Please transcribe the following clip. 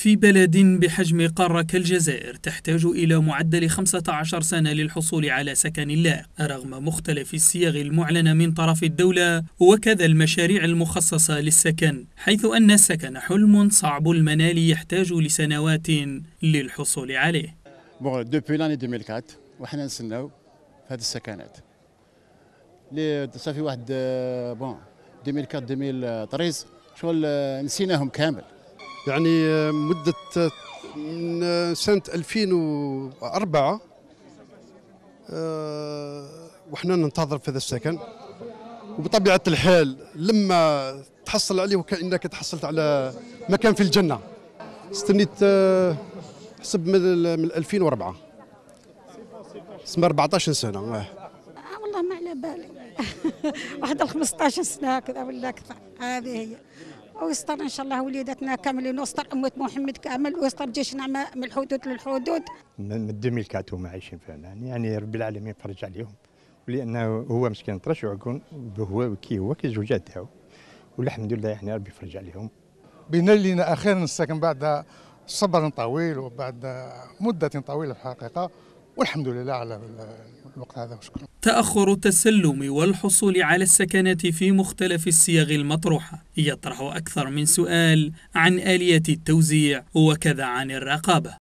في بلد بحجم قارة كالجزائر تحتاج إلى معدل 15 سنة للحصول على سكن الله رغم مختلف السياغ المعلنة من طرف الدولة وكذا المشاريع المخصصة للسكن حيث أن السكن حلم صعب المنال يحتاج لسنوات للحصول عليه بون دوبوي لاني 2004 وحنا نستناو في هذه السكنات لي صافي واحد بون 2004 2013 شغل آه، نسيناهم كامل يعني آه، مدة من آه، سنة 2004 وحنا آه، ننتظر في هذا السكن وبطبيعة الحال لما تحصل عليه وكأنك تحصلت على مكان في الجنة استنيت حسب من 2004 اسمها 14 سنة آه والله ما على بالي واحد 15 سنة هكذا ولا أكثر هذه هي ويستر ان شاء الله وليداتنا كاملين ويستر امه محمد كامل ويستر جيشنا من الحدود للحدود من الكاتو ما عايشين فيها يعني رب العالمين فرج عليهم لانه هو مسكين طرش وعقون هو كي هو كي زوجات تاعو والحمد لله يعني ربي يفرج عليهم بين لنا اخيرا السكن بعد صبر طويل وبعد مده طويله في الحقيقه والحمد لله على الوقت هذا وشكرا تأخر التسلم والحصول على السكنات في مختلف الصيغ المطروحة يطرح أكثر من سؤال عن آلية التوزيع وكذا عن الرقابة